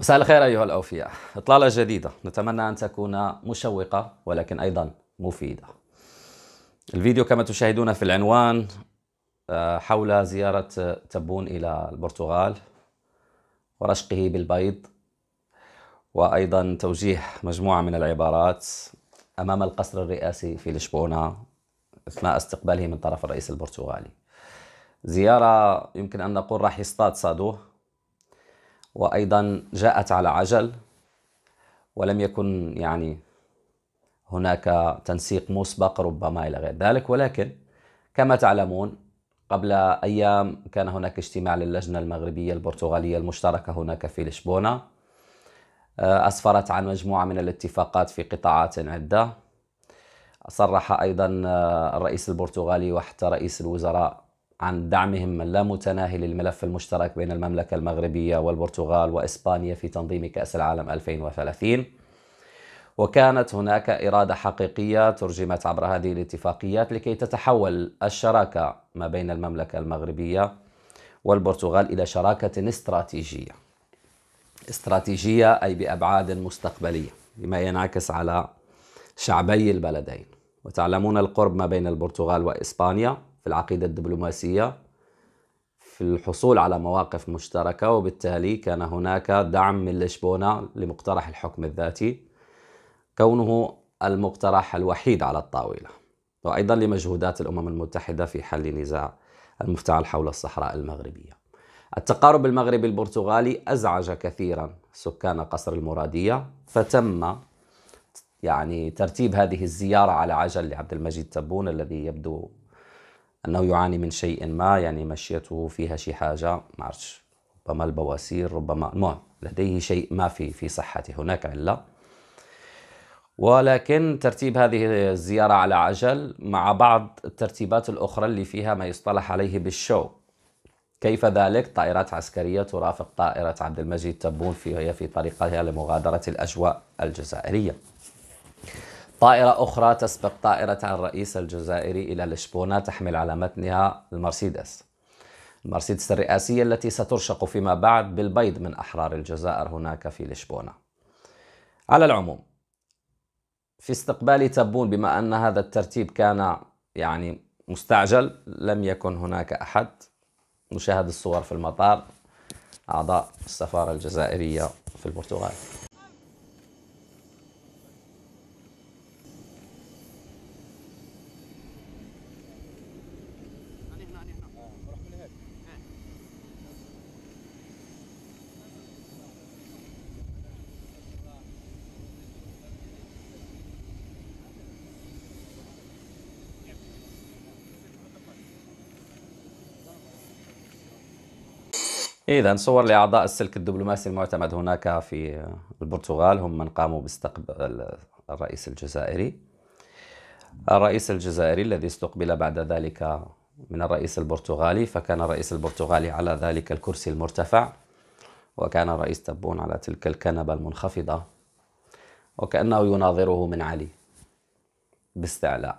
مساء الخير أيها الأوفياء إطلالة جديدة نتمنى أن تكون مشوقة ولكن أيضا مفيدة الفيديو كما تشاهدون في العنوان آه، حول زيارة تبون إلى البرتغال ورشقه بالبيض وأيضا توجيه مجموعة من العبارات أمام القصر الرئاسي في لشبونة أثناء استقباله من طرف الرئيس البرتغالي زيارة يمكن أن نقول راح يصطاد صادوه وأيضا جاءت على عجل ولم يكن يعني هناك تنسيق مسبق ربما إلى غير ذلك ولكن كما تعلمون قبل أيام كان هناك اجتماع للجنة المغربية البرتغالية المشتركة هناك في لشبونة آه، أسفرت عن مجموعة من الاتفاقات في قطاعات عدة صرح أيضا آه، الرئيس البرتغالي وحتى رئيس الوزراء عن دعمهم اللامتناهي للملف المشترك بين المملكة المغربية والبرتغال وإسبانيا في تنظيم كأس العالم 2030 وكانت هناك إرادة حقيقية ترجمت عبر هذه الاتفاقيات لكي تتحول الشراكة ما بين المملكة المغربية والبرتغال إلى شراكة استراتيجية استراتيجية أي بأبعاد مستقبلية بما ينعكس على شعبي البلدين وتعلمون القرب ما بين البرتغال وإسبانيا في العقيدة الدبلوماسية في الحصول على مواقف مشتركة وبالتالي كان هناك دعم من لشبونة لمقترح الحكم الذاتي كونه المقترح الوحيد على الطاولة وأيضا لمجهودات الأمم المتحدة في حل نزاع المفتعل حول الصحراء المغربية التقارب المغربي البرتغالي أزعج كثيرا سكان قصر المرادية فتم يعني ترتيب هذه الزيارة على عجل لعبد المجيد تبون الذي يبدو أنه يعاني من شيء ما يعني مشيته فيها شي حاجة ما عرفتش ربما البواسير ربما المهم لديه شيء ما في في صحته هناك علة ولكن ترتيب هذه الزيارة على عجل مع بعض الترتيبات الأخرى اللي فيها ما يصطلح عليه بالشو كيف ذلك طائرات عسكرية ترافق طائرة عبد المجيد تبون في هي في طريقها لمغادرة الأجواء الجزائرية طائرة أخرى تسبق طائرة الرئيس الجزائري إلى لشبونة تحمل على متنها المرسيدس المرسيدس الرئاسية التي سترشق فيما بعد بالبيض من أحرار الجزائر هناك في لشبونة على العموم في استقبال تبون بما أن هذا الترتيب كان يعني مستعجل لم يكن هناك أحد نشاهد الصور في المطار أعضاء السفارة الجزائرية في البرتغال إذا صور لأعضاء السلك الدبلوماسي المعتمد هناك في البرتغال هم من قاموا باستقبال الرئيس الجزائري الرئيس الجزائري الذي استقبل بعد ذلك من الرئيس البرتغالي فكان الرئيس البرتغالي على ذلك الكرسي المرتفع وكان الرئيس تبون على تلك الكنبة المنخفضة وكأنه يناظره من علي باستعلاء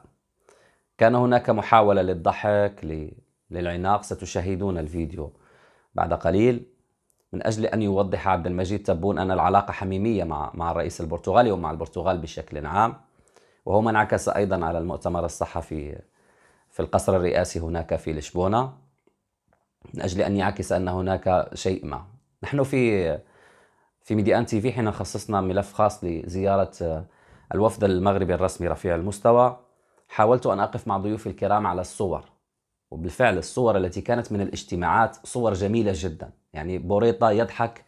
كان هناك محاولة للضحك للعناق ستشاهدون الفيديو بعد قليل من أجل أن يوضح عبد المجيد تبون أن العلاقة حميمية مع مع الرئيس البرتغالي ومع البرتغال بشكل عام وهو ما انعكس أيضا على المؤتمر الصحفي في القصر الرئاسي هناك في لشبونة من أجل أن يعكس أن هناك شيء ما نحن في في ميديان تي في حين خصصنا ملف خاص لزيارة الوفد المغربي الرسمي رفيع المستوى حاولت أن أقف مع ضيوفي الكرام على الصور وبالفعل الصور التي كانت من الاجتماعات صور جميلة جدا يعني بوريطا يضحك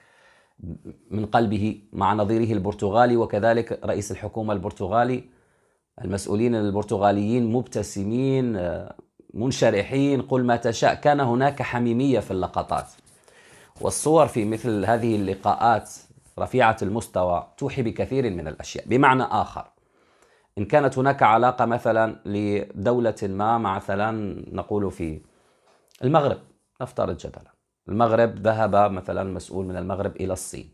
من قلبه مع نظيره البرتغالي وكذلك رئيس الحكومة البرتغالي المسؤولين البرتغاليين مبتسمين آه، منشرحين قل ما تشاء كان هناك حميمية في اللقطات والصور في مثل هذه اللقاءات رفيعة المستوى توحي بكثير من الأشياء بمعنى آخر إن كانت هناك علاقة مثلا لدولة ما مثلا نقول في المغرب نفترض جدلا المغرب ذهب مثلا مسؤول من المغرب إلى الصين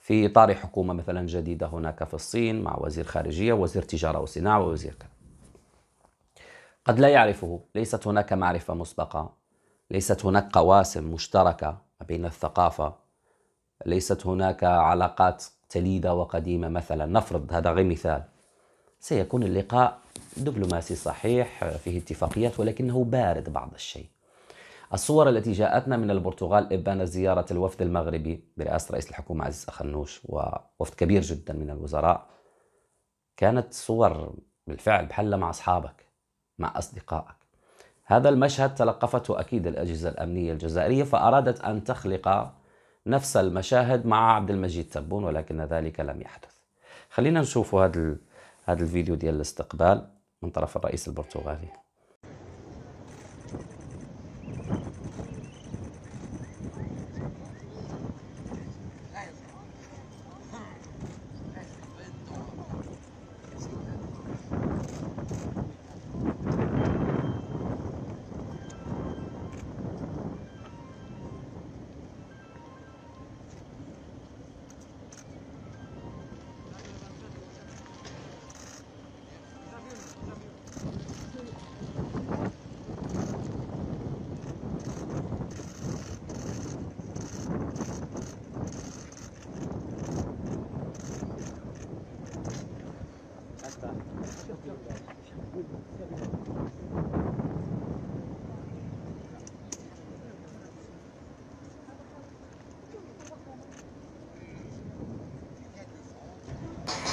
في إطار حكومة مثلا جديدة هناك في الصين مع وزير خارجية وزير تجارة وصناعة ووزير كذا قد لا يعرفه ليست هناك معرفة مسبقة ليست هناك قواسم مشتركة بين الثقافة ليست هناك علاقات تليدة وقديمة مثلا نفرض هذا غير مثال سيكون اللقاء دبلوماسي صحيح آه، فيه اتفاقيات ولكنه بارد بعض الشيء الصور التي جاءتنا من البرتغال إبان زيارة الوفد المغربي برئاسة رئيس الحكومة عزيز أخنوش ووفد كبير جدا من الوزراء كانت صور بالفعل بحلة مع أصحابك مع أصدقائك هذا المشهد تلقفته أكيد الأجهزة الأمنية الجزائرية فأرادت أن تخلق نفس المشاهد مع عبد المجيد تبون ولكن ذلك لم يحدث خلينا نشوف هذا هذا الفيديو ديال الاستقبال من طرف الرئيس البرتغالي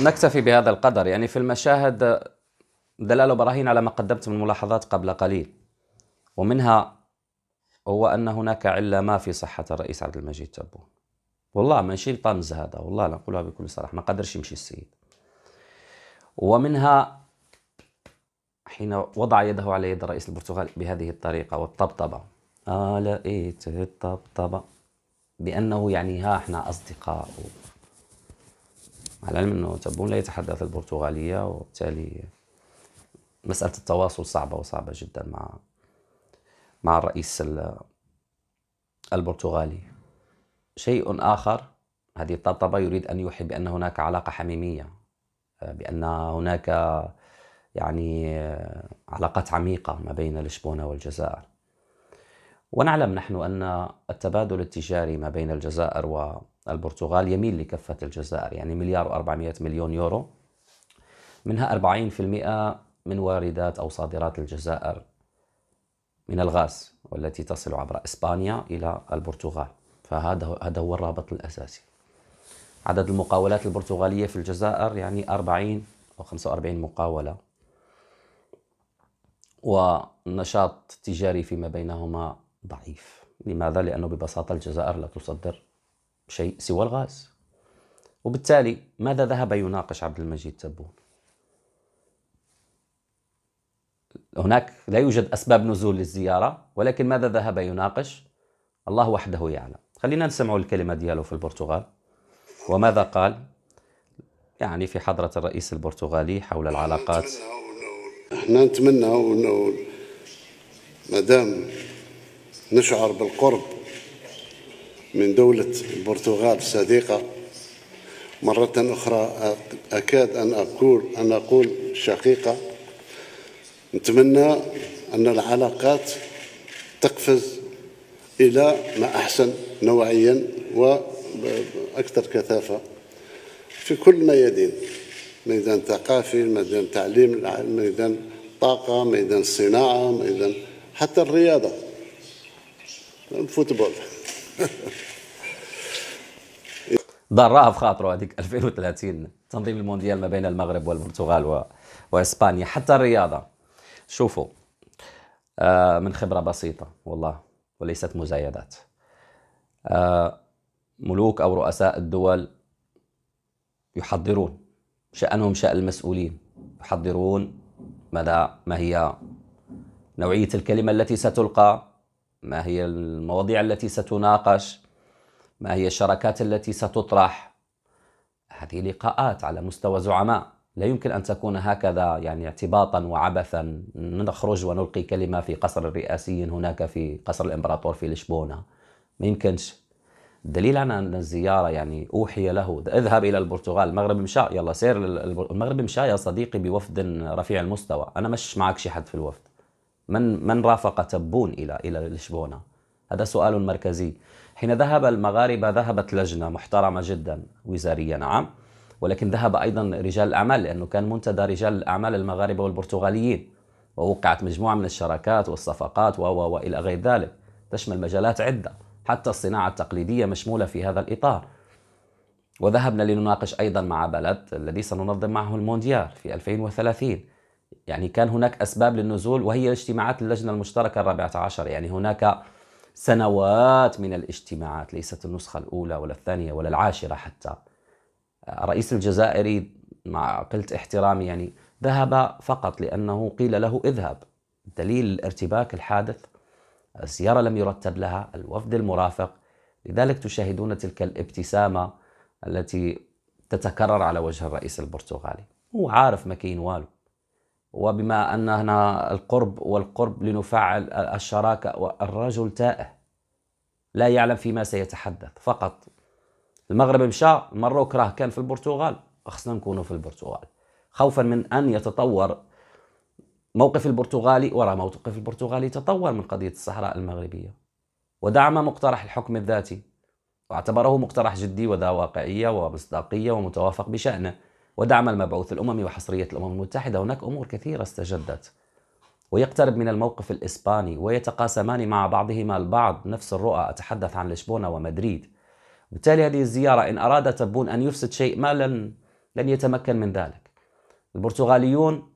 نكتفي بهذا القدر يعني في المشاهد دلالة براهين على ما قدمت من ملاحظات قبل قليل ومنها هو أن هناك علة ما في صحة الرئيس عبد المجيد تبون والله ماشي طنز هذا والله نقولها بكل صراحة ما قدرش يمشي السيد ومنها حين وضع يده على يد رئيس البرتغال بهذه الطريقة والطبطبة آه لقيت الطبطبة بأنه يعني ها احنا أصدقاء و... على العلم أنه تبون لا يتحدث البرتغالية وبالتالي مسألة التواصل صعبة وصعبة جدا مع مع الرئيس البرتغالي شيء آخر هذه الطبطبة يريد أن يوحي بأن هناك علاقة حميمية بأن هناك يعني آه، علاقات عميقة ما بين لشبونة والجزائر ونعلم نحن أن التبادل التجاري ما بين الجزائر والبرتغال يميل لكفة الجزائر يعني مليار و400 مليون يورو منها 40% من واردات أو صادرات الجزائر من الغاز والتي تصل عبر إسبانيا إلى البرتغال فهذا هذا هو الرابط الأساسي عدد المقاولات البرتغالية في الجزائر يعني 40 أو 45 مقاولة ونشاط تجاري فيما بينهما ضعيف لماذا؟ لأنه ببساطة الجزائر لا تصدر شيء سوى الغاز وبالتالي ماذا ذهب يناقش عبد المجيد تبون؟ هناك لا يوجد أسباب نزول للزيارة ولكن ماذا ذهب يناقش؟ الله وحده يعلم خلينا نسمعوا الكلمة دياله في البرتغال وماذا قال؟ يعني في حضرة الرئيس البرتغالي حول العلاقات احنا نتمنى انه مادام نشعر بالقرب من دولة البرتغال الصديقة مرة أخرى أكاد أن أقول أن أقول شقيقة نتمنى أن العلاقات تقفز إلى ما أحسن نوعيا وأكثر كثافة في كل ميادين ميدان ثقافي ميدان تعليم ميدان طاقة ميدان صناعة ميدان حتى الرياضة الفوتبول ضراها في خاطره هذيك 2030 تنظيم المونديال ما بين المغرب والبرتغال و... واسبانيا حتى الرياضه شوفوا آه من خبره بسيطه والله وليست مزايدات آه ملوك او رؤساء الدول يحضرون شأنهم شأن المسؤولين يحضرون ماذا ما هي نوعية الكلمة التي ستلقى ما هي المواضيع التي ستناقش ما هي الشراكات التي ستطرح هذه لقاءات على مستوى زعماء لا يمكن أن تكون هكذا يعني اعتباطا وعبثا نخرج ونلقي كلمة في قصر الرئاسيين هناك في قصر الإمبراطور في لشبونة ما يمكنش الدليل على ان الزياره يعني اوحي له اذهب الى البرتغال المغرب مشى يلا سير المغرب مشى يا صديقي بوفد رفيع المستوى انا مش معك شي حد في الوفد من من رافق تبون الى الى لشبونه هذا سؤال مركزي حين ذهب المغاربه ذهبت لجنه محترمه جدا وزاريه نعم ولكن ذهب ايضا رجال الاعمال لانه كان منتدى رجال الاعمال المغاربه والبرتغاليين ووقعت مجموعه من الشراكات والصفقات و والى غير ذلك تشمل مجالات عده حتى الصناعة التقليدية مشمولة في هذا الإطار وذهبنا لنناقش أيضا مع بلد الذي سننظم معه المونديال في 2030 يعني كان هناك أسباب للنزول وهي اجتماعات اللجنة المشتركة الرابعة عشر يعني هناك سنوات من الاجتماعات ليست النسخة الأولى ولا الثانية ولا العاشرة حتى الرئيس الجزائري مع قلة احترامي يعني ذهب فقط لأنه قيل له اذهب دليل الارتباك الحادث السيارة لم يرتب لها الوفد المرافق لذلك تشاهدون تلك الابتسامة التي تتكرر على وجه الرئيس البرتغالي هو عارف ما كاين والو وبما أن هنا القرب والقرب لنفعل الشراكة والرجل تائه لا يعلم فيما سيتحدث فقط المغرب مشى المروك راه كان في البرتغال خصنا نكونوا في البرتغال خوفا من أن يتطور موقف البرتغالي وراء موقف البرتغالي تطور من قضية الصحراء المغربية ودعم مقترح الحكم الذاتي واعتبره مقترح جدي وذا واقعية ومصداقية ومتوافق بشأنه ودعم المبعوث الأممي وحصرية الأمم المتحدة هناك أمور كثيرة استجدت ويقترب من الموقف الإسباني ويتقاسمان مع بعضهما البعض نفس الرؤى أتحدث عن لشبونة ومدريد بالتالي هذه الزيارة إن أراد تبون أن يفسد شيء ما لن لن يتمكن من ذلك البرتغاليون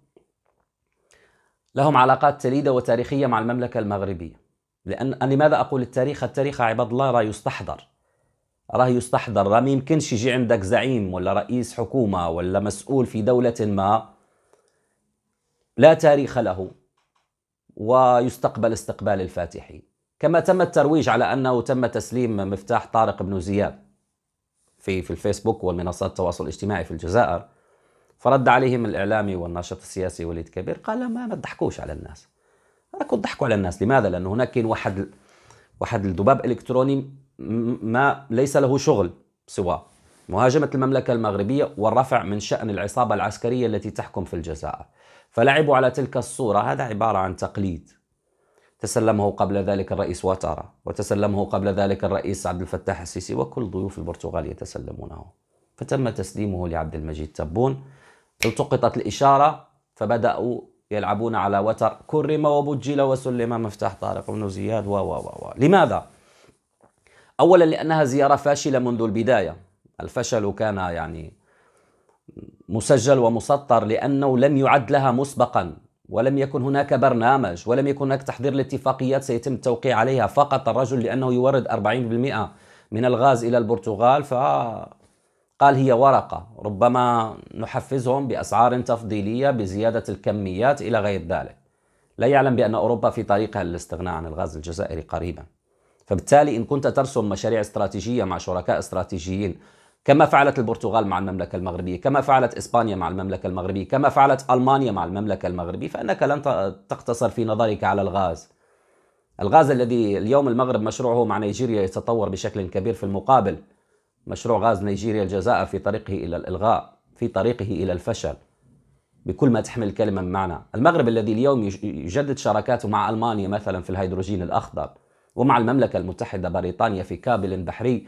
لهم علاقات تليدة وتاريخية مع المملكة المغربية لأن لماذا أقول التاريخ التاريخ عباد الله راه يستحضر راه يستحضر راه ما يمكنش يجي عندك زعيم ولا رئيس حكومة ولا مسؤول في دولة ما لا تاريخ له ويستقبل استقبال الفاتحي كما تم الترويج على أنه تم تسليم مفتاح طارق بن زياد في في الفيسبوك والمنصات التواصل الاجتماعي في الجزائر فرد عليهم الإعلامي والناشط السياسي وليد كبير قال ما ما تضحكوش على الناس راكم تضحكوا على الناس لماذا لأنه هناك كاين واحد واحد الذباب الإلكتروني ما ليس له شغل سوى مهاجمة المملكة المغربية والرفع من شأن العصابة العسكرية التي تحكم في الجزائر فلعبوا على تلك الصورة هذا عبارة عن تقليد تسلمه قبل ذلك الرئيس واتارا وتسلمه قبل ذلك الرئيس عبد الفتاح السيسي وكل ضيوف البرتغال يتسلمونه فتم تسليمه لعبد المجيد تبون التقطت الإشارة فبدأوا يلعبون على وتر كرم وبجل وسلم مفتاح طارق بن زياد و و و لماذا؟ أولا لأنها زيارة فاشلة منذ البداية الفشل كان يعني مسجل ومسطر لأنه لم يعد لها مسبقا ولم يكن هناك برنامج ولم يكن هناك تحضير لاتفاقيات سيتم التوقيع عليها فقط الرجل لأنه يورد 40% من الغاز إلى البرتغال ف قال هي ورقة ربما نحفزهم بأسعار تفضيلية بزيادة الكميات إلى غير ذلك لا يعلم بأن أوروبا في طريقها للاستغناء عن الغاز الجزائري قريبا فبالتالي إن كنت ترسم مشاريع استراتيجية مع شركاء استراتيجيين كما فعلت البرتغال مع المملكة المغربية كما فعلت إسبانيا مع المملكة المغربية كما فعلت ألمانيا مع المملكة المغربية فإنك لن تقتصر في نظرك على الغاز الغاز الذي اليوم المغرب مشروعه مع نيجيريا يتطور بشكل كبير في المقابل مشروع غاز نيجيريا الجزائر في طريقه إلى الإلغاء في طريقه إلى الفشل بكل ما تحمل الكلمة من معنى المغرب الذي اليوم يجدد شراكاته مع ألمانيا مثلا في الهيدروجين الأخضر ومع المملكة المتحدة بريطانيا في كابل بحري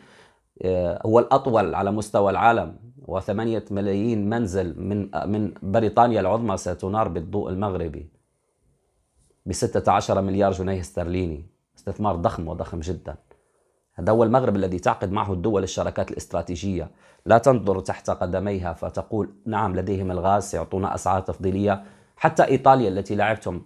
آه، هو الأطول على مستوى العالم وثمانية ملايين منزل من من بريطانيا العظمى ستنار بالضوء المغربي ب 16 مليار جنيه استرليني استثمار ضخم وضخم جداً هذا هو المغرب الذي تعقد معه الدول الشراكات الاستراتيجية لا تنظر تحت قدميها فتقول نعم لديهم الغاز سيعطونا أسعار تفضيلية حتى إيطاليا التي لعبتم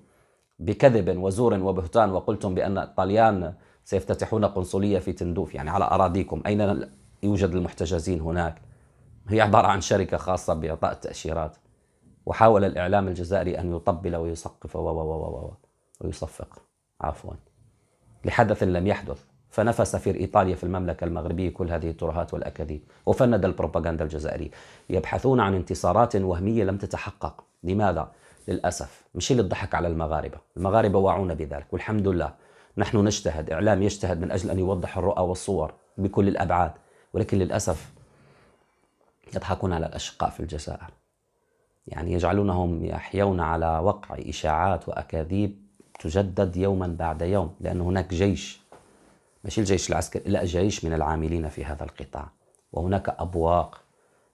بكذب وزور وبهتان وقلتم بأن الطليان سيفتتحون قنصلية في تندوف يعني على أراضيكم أين يوجد المحتجزين هناك هي عبارة عن شركة خاصة بإعطاء التأشيرات وحاول الإعلام الجزائري أن يطبل ويسقف و ويصفق عفوا لحدث لم يحدث فنفى سفير إيطاليا في المملكة المغربية كل هذه الترهات والأكاذيب وفند البروباغندا الجزائرية يبحثون عن انتصارات وهمية لم تتحقق لماذا؟ للأسف مش للضحك على المغاربة المغاربة واعون بذلك والحمد لله نحن نجتهد إعلام يجتهد من أجل أن يوضح الرؤى والصور بكل الأبعاد ولكن للأسف يضحكون على الأشقاء في الجزائر يعني يجعلونهم يحيون على وقع إشاعات وأكاذيب تجدد يوما بعد يوم لأن هناك جيش ماشي الجيش العسكري لا جيش من العاملين في هذا القطاع وهناك أبواق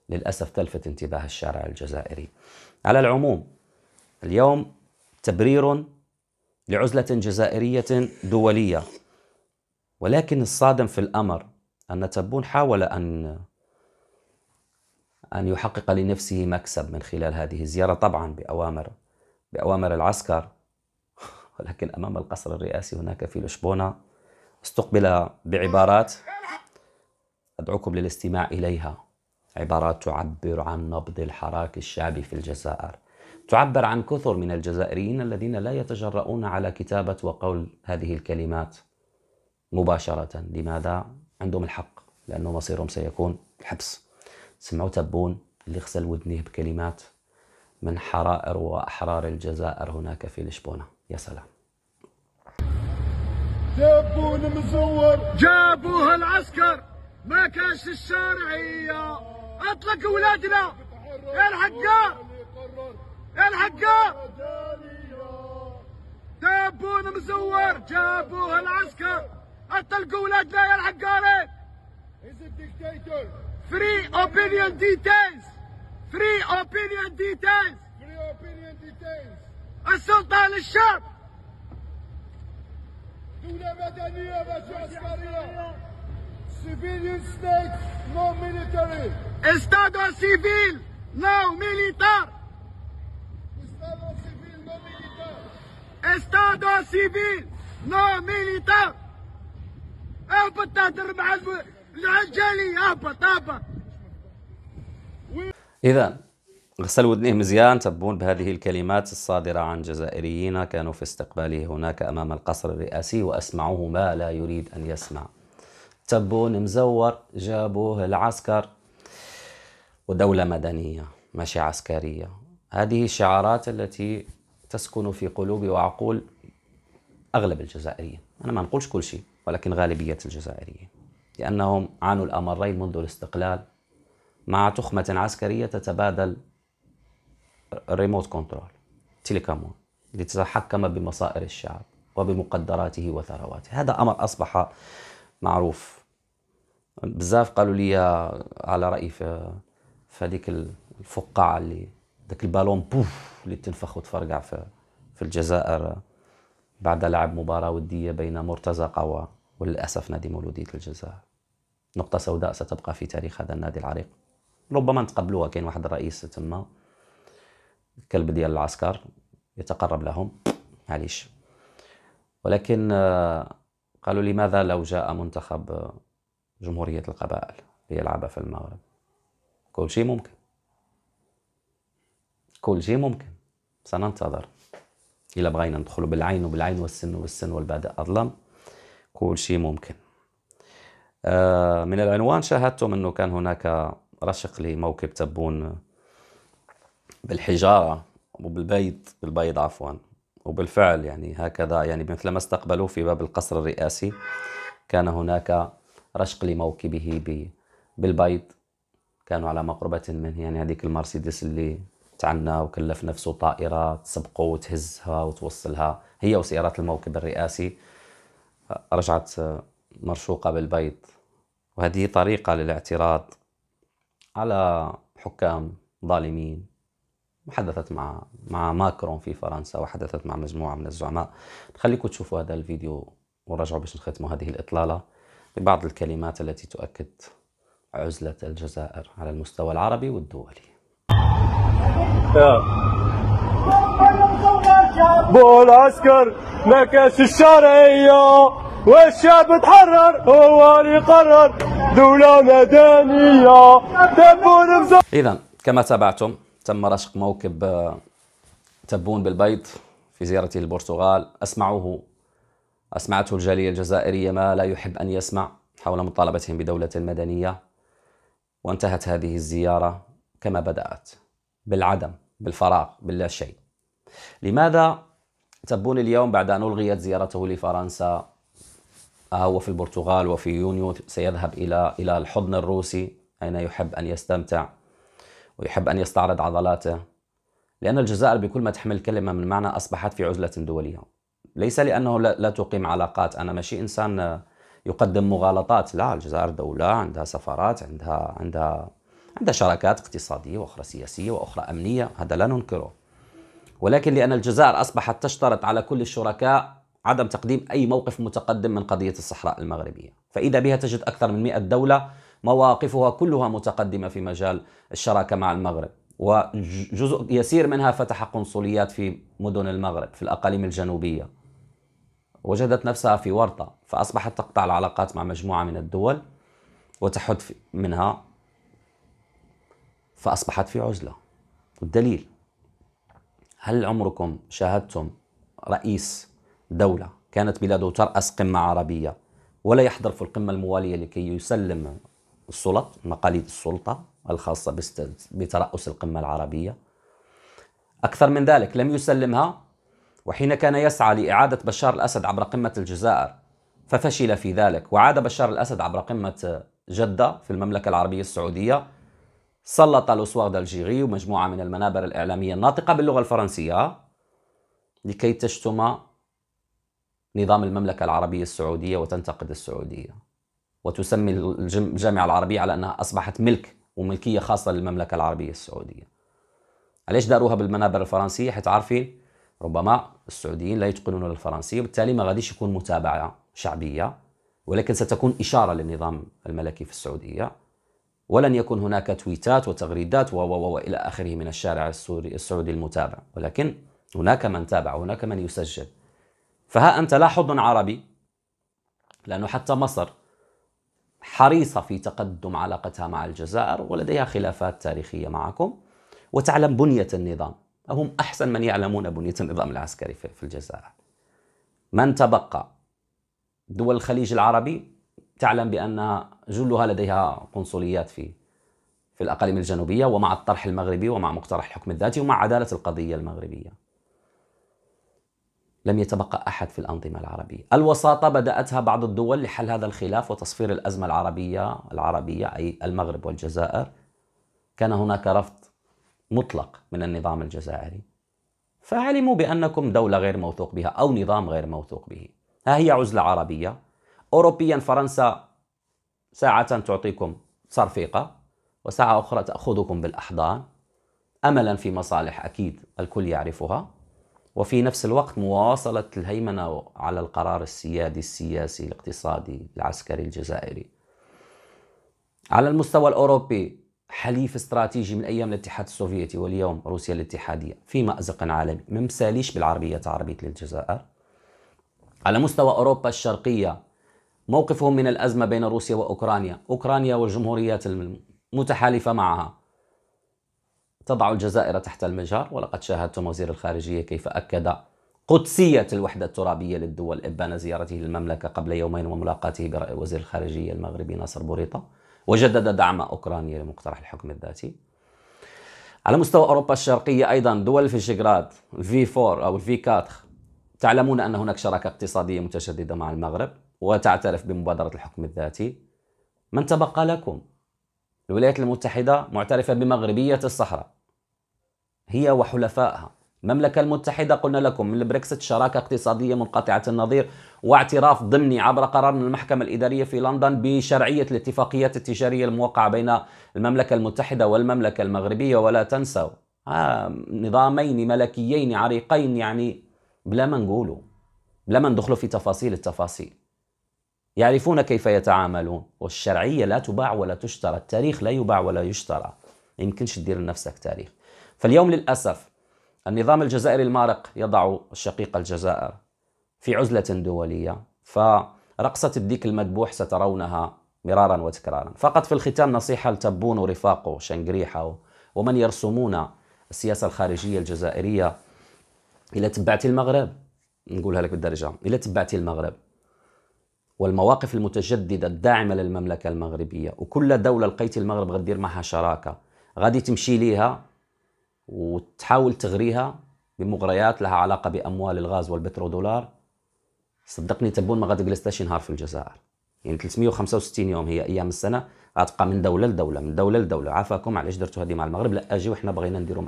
للأسف تلفت انتباه الشارع الجزائري على العموم اليوم تبرير لعزلة جزائرية دولية ولكن الصادم في الأمر أن تبون حاول أن أن يحقق لنفسه مكسب من خلال هذه الزيارة طبعا بأوامر بأوامر العسكر ولكن أمام القصر الرئاسي هناك في لشبونة استقبل بعبارات أدعوكم للاستماع إليها عبارات تعبر عن نبض الحراك الشعبي في الجزائر تعبر عن كثر من الجزائريين الذين لا يتجرؤون على كتابة وقول هذه الكلمات مباشرة لماذا؟ عندهم الحق لأنه مصيرهم سيكون الحبس سمعوا تبون اللي غسل ودنيه بكلمات من حرائر وأحرار الجزائر هناك في لشبونة يا سلام تبون المزور جابوه العسكر ما كانش الشارعيه اطلق ولادنا الحقه الحقه تبون المزور جابوه العسكر اطلقوا ولادنا يا الحقاري فري اوبينيون ديتيلز فري اوبينيون ديتيلز السلطه للشعب Tudo Civilian state, no military. Estado civil, não militar. Estado civil, não militar. Estado civil, não militar. Ahbat, ahbat, ahbat, ahbat, ahbat, ahbat, ahbat. Então... غسل ودنه مزيان تبون بهذه الكلمات الصادرة عن جزائريين كانوا في استقباله هناك أمام القصر الرئاسي وأسمعوه ما لا يريد أن يسمع تبون مزور جابوه العسكر ودولة مدنية ماشي عسكرية هذه الشعارات التي تسكن في قلوب وعقول أغلب الجزائريين أنا ما نقولش كل شيء ولكن غالبية الجزائريين لأنهم عانوا الأمرين منذ الاستقلال مع تخمة عسكرية تتبادل الريموت كنترول تليكامون لتتحكم بمصائر الشعب وبمقدراته وثرواته هذا أمر أصبح معروف بزاف قالوا لي على رأيي في هذيك الفقاعة اللي ذاك البالون بوف اللي تنفخ وتفرقع في, في الجزائر بعد لعب مباراة ودية بين مرتزقة وللأسف نادي مولودية الجزائر نقطة سوداء ستبقى في تاريخ هذا النادي العريق ربما نتقبلوها كاين واحد الرئيس تما الكلب ديال العسكر يتقرب لهم معليش ولكن آه، قالوا لماذا لو جاء منتخب آه، جمهورية القبائل ليلعب في المغرب كل شيء ممكن كل شيء ممكن سننتظر إلا بغينا ندخل بالعين وبالعين والسن والسن والبادئ أظلم كل شيء ممكن آه، من العنوان شاهدتم أنه كان هناك رشق لموكب تبون بالحجارة وبالبيض بالبيض عفوا وبالفعل يعني هكذا يعني مثلما استقبلوه في باب القصر الرئاسي كان هناك رشق لموكبه بالبيض كانوا على مقربة منه يعني هذيك المرسيدس اللي تعنى وكلف نفسه طائرة تسبقه وتهزها وتوصلها هي وسيارات الموكب الرئاسي رجعت مرشوقة بالبيض وهذه طريقة للاعتراض على حكام ظالمين وحدثت مع مع ماكرون في فرنسا وحدثت مع مجموعه من الزعماء نخليكم تشوفوا هذا الفيديو ونرجعوا باش نختموا هذه الاطلاله ببعض الكلمات التي تؤكد عزله الجزائر على المستوى العربي والدولي بول عسكر كاش الشرعيه والشعب تحرر هو اللي قرر دوله مدنيه اذا كما تابعتم تم رشق موكب آه، تبون بالبيض في زيارته للبرتغال أسمعوه أسمعته الجالية الجزائرية ما لا يحب أن يسمع حول مطالبتهم بدولة مدنية وانتهت هذه الزيارة كما بدأت بالعدم بالفراغ باللا شيء لماذا تبون اليوم بعد أن ألغيت زيارته لفرنسا آه، هو في البرتغال وفي يونيو سيذهب إلى إلى الحضن الروسي أين يحب أن يستمتع ويحب أن يستعرض عضلاته لأن الجزائر بكل ما تحمل الكلمة من معنى أصبحت في عزلة دولية ليس لأنه لا تقيم علاقات أنا ماشي إنسان آه، يقدم مغالطات لا الجزائر دولة عندها سفارات عندها عندها عندها شراكات اقتصادية وأخرى سياسية وأخرى أمنية هذا لا ننكره ولكن لأن الجزائر أصبحت تشترط على كل الشركاء عدم تقديم أي موقف متقدم من قضية الصحراء المغربية فإذا بها تجد أكثر من 100 دولة مواقفها كلها متقدمة في مجال الشراكة مع المغرب وجزء يسير منها فتح قنصليات في مدن المغرب في الأقاليم الجنوبية وجدت نفسها في ورطة فأصبحت تقطع العلاقات مع مجموعة من الدول وتحد منها فأصبحت في عزلة والدليل هل عمركم شاهدتم رئيس دولة كانت بلاده ترأس قمة عربية ولا يحضر في القمة الموالية لكي يسلم السلط مقاليد السلطة الخاصة بترأس القمة العربية أكثر من ذلك لم يسلمها وحين كان يسعى لإعادة بشار الأسد عبر قمة الجزائر ففشل في ذلك وعاد بشار الأسد عبر قمة جدة في المملكة العربية السعودية سلط لوسواغ دالجيري ومجموعة من المنابر الإعلامية الناطقة باللغة الفرنسية لكي تشتم نظام المملكة العربية السعودية وتنتقد السعودية وتسمي الجامعة العربية على أنها أصبحت ملك وملكية خاصة للمملكة العربية السعودية علاش داروها بالمنابر الفرنسية حيت عارفين ربما السعوديين لا يتقنون الفرنسية وبالتالي ما غاديش يكون متابعة شعبية ولكن ستكون إشارة للنظام الملكي في السعودية ولن يكون هناك تويتات وتغريدات و إلى آخره من الشارع السوري السعودي المتابع ولكن هناك من تابع هناك من يسجل فها أنت لا حضن عربي لأنه حتى مصر حريصة في تقدم علاقتها مع الجزائر ولديها خلافات تاريخية معكم وتعلم بنية النظام هم أحسن من يعلمون بنية النظام العسكري في الجزائر من تبقى دول الخليج العربي تعلم بأن جلها لديها قنصليات في في الأقاليم الجنوبية ومع الطرح المغربي ومع مقترح الحكم الذاتي ومع عدالة القضية المغربية لم يتبقى أحد في الأنظمة العربية الوساطة بدأتها بعض الدول لحل هذا الخلاف وتصفير الأزمة العربية العربية أي المغرب والجزائر كان هناك رفض مطلق من النظام الجزائري فعلموا بأنكم دولة غير موثوق بها أو نظام غير موثوق به ها هي عزلة عربية أوروبيا فرنسا ساعة تعطيكم صرفيقة وساعة أخرى تأخذكم بالأحضان أملا في مصالح أكيد الكل يعرفها وفي نفس الوقت مواصلة الهيمنة على القرار السيادي السياسي الاقتصادي العسكري الجزائري على المستوى الأوروبي حليف استراتيجي من أيام الاتحاد السوفيتي واليوم روسيا الاتحادية في مأزق عالمي ما مساليش بالعربية عربية للجزائر على مستوى أوروبا الشرقية موقفهم من الأزمة بين روسيا وأوكرانيا أوكرانيا والجمهوريات المتحالفة معها تضع الجزائر تحت المجهر ولقد شاهدتم وزير الخارجية كيف أكد قدسية الوحدة الترابية للدول إبان زيارته للمملكة قبل يومين وملاقاته برأي وزير الخارجية المغربي ناصر بوريطة وجدد دعم أوكرانيا لمقترح الحكم الذاتي على مستوى أوروبا الشرقية أيضا دول فيشغراد في 4 أو في 4 تعلمون أن هناك شراكة اقتصادية متشددة مع المغرب وتعترف بمبادرة الحكم الذاتي من تبقى لكم؟ الولايات المتحدة معترفة بمغربية الصحراء هي وحلفائها المملكة المتحدة قلنا لكم من البريكسيت شراكة اقتصادية منقطعة النظير واعتراف ضمني عبر قرار من المحكمة الإدارية في لندن بشرعية الاتفاقيات التجارية الموقعة بين المملكة المتحدة والمملكة المغربية ولا تنسوا آه نظامين ملكيين عريقين يعني بلا ما نقولوا بلا ما ندخلوا في تفاصيل التفاصيل يعرفون كيف يتعاملون والشرعية لا تباع ولا تشترى التاريخ لا يباع ولا يشترى يمكنش تدير لنفسك تاريخ فاليوم للأسف النظام الجزائري المارق يضع الشقيق الجزائر في عزلة دولية فرقصة الديك المذبوح سترونها مرارا وتكرارا فقط في الختام نصيحة لتبون ورفاقه شنقريحة ومن يرسمون السياسة الخارجية الجزائرية إلى تبعتي المغرب نقولها لك بالدرجة إلى تبعتي المغرب والمواقف المتجددة الداعمة للمملكة المغربية وكل دولة لقيت المغرب غدير معها شراكة غادي تمشي ليها وتحاول تغريها بمغريات لها علاقة بأموال الغاز والبترودولار صدقني تبون ما غادي جلستاش نهار في الجزائر يعني 365 يوم هي ايام السنه غتبقى من دوله لدوله من دوله لدوله عافاكم علاش درتوا هذه مع المغرب لا اجي وحنا بغينا نديروا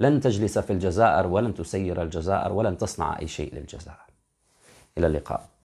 لن تجلس في الجزائر ولن تسير الجزائر ولن تصنع اي شيء للجزائر الى اللقاء